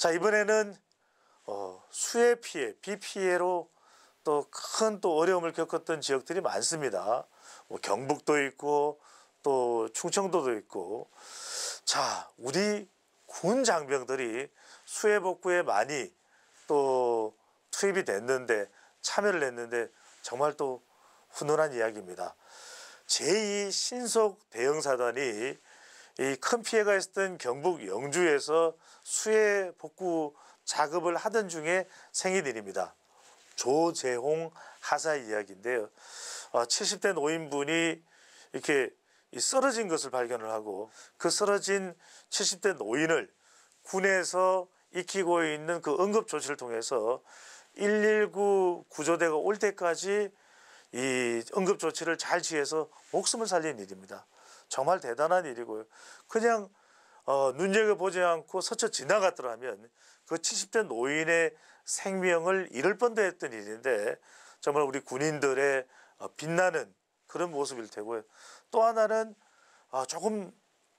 자 이번에는 어, 수해 피해, 비 피해로 또 큰또 또 어려움을 겪었던 지역들이 많습니다. 뭐 경북도 있고 또 충청도도 있고 자 우리 군 장병들이 수해 복구에 많이 또 투입이 됐는데 참여를 했는데 정말 또 훈훈한 이야기입니다. 제2 신속 대응사단이 이큰 피해가 있었던 경북 영주에서 수해 복구 작업을 하던 중에 생이들입니다. 조재홍 하사 이야기인데요. 70대 어, 노인분이 이렇게 쓰러진 것을 발견을 하고 그 쓰러진 70대 노인을 군에서 익히고 있는 그 응급 조치를 통해서 119 구조대가 올 때까지 이 응급 조치를 잘 취해서 목숨을 살린 일입니다. 정말 대단한 일이고요. 그냥 어, 눈여겨보지 않고 서쳐 지나갔더라면 그 70대 노인의 생명을 잃을 뻔도 했던 일인데 정말 우리 군인들의 어, 빛나는 그런 모습일 테고요. 또 하나는 어, 조금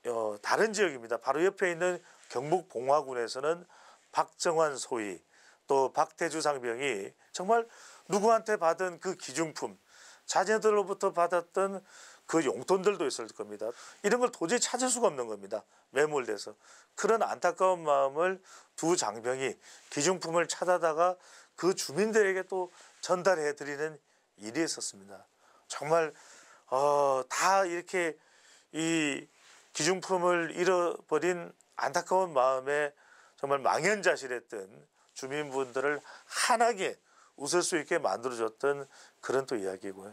어, 다른 지역입니다. 바로 옆에 있는 경북 봉화군에서는 박정환 소위 또 박태주 상병이 정말 누구한테 받은 그 기중품 자녀들로부터 받았던 그 용돈들도 있을 겁니다. 이런 걸 도저히 찾을 수가 없는 겁니다. 매몰돼서. 그런 안타까운 마음을 두 장병이 기중품을 찾아다가 그 주민들에게 또 전달해 드리는 일이 있었습니다. 정말 어, 다 이렇게 이 기중품을 잃어버린 안타까운 마음에 정말 망연자실했던 주민분들을 환하게 웃을 수 있게 만들어줬던 그런 또 이야기고요.